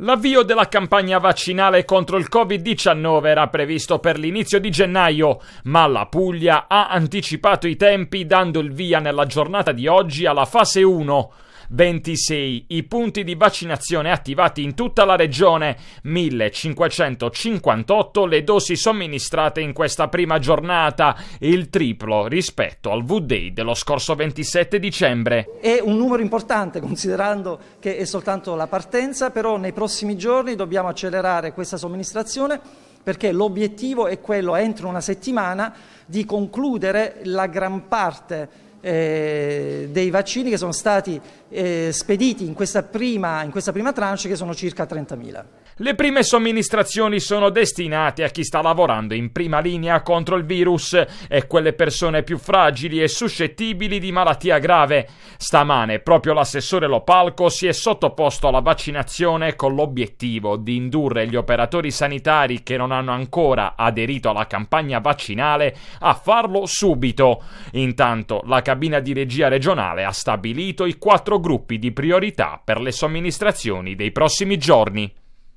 L'avvio della campagna vaccinale contro il Covid-19 era previsto per l'inizio di gennaio, ma la Puglia ha anticipato i tempi dando il via nella giornata di oggi alla fase 1. 26 i punti di vaccinazione attivati in tutta la regione, 1558 le dosi somministrate in questa prima giornata, il triplo rispetto al V-Day dello scorso 27 dicembre. È un numero importante considerando che è soltanto la partenza, però nei prossimi giorni dobbiamo accelerare questa somministrazione perché l'obiettivo è quello entro una settimana di concludere la gran parte eh, dei vaccini che sono stati eh, spediti in questa, prima, in questa prima tranche che sono circa 30.000. Le prime somministrazioni sono destinate a chi sta lavorando in prima linea contro il virus e quelle persone più fragili e suscettibili di malattia grave. Stamane proprio l'assessore Lopalco si è sottoposto alla vaccinazione con l'obiettivo di indurre gli operatori sanitari che non hanno ancora aderito alla campagna vaccinale a farlo subito. Intanto la campagna cabina di regia regionale ha stabilito i quattro gruppi di priorità per le somministrazioni dei prossimi giorni.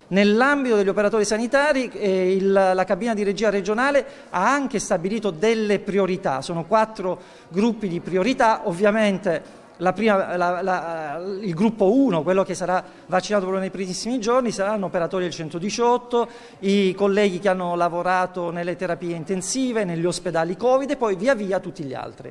Nell'ambito degli operatori sanitari eh, il, la cabina di regia regionale ha anche stabilito delle priorità, sono quattro gruppi di priorità, ovviamente la prima, la, la, il gruppo 1, quello che sarà vaccinato proprio nei primissimi giorni, saranno operatori del 118, i colleghi che hanno lavorato nelle terapie intensive, negli ospedali Covid e poi via via tutti gli altri.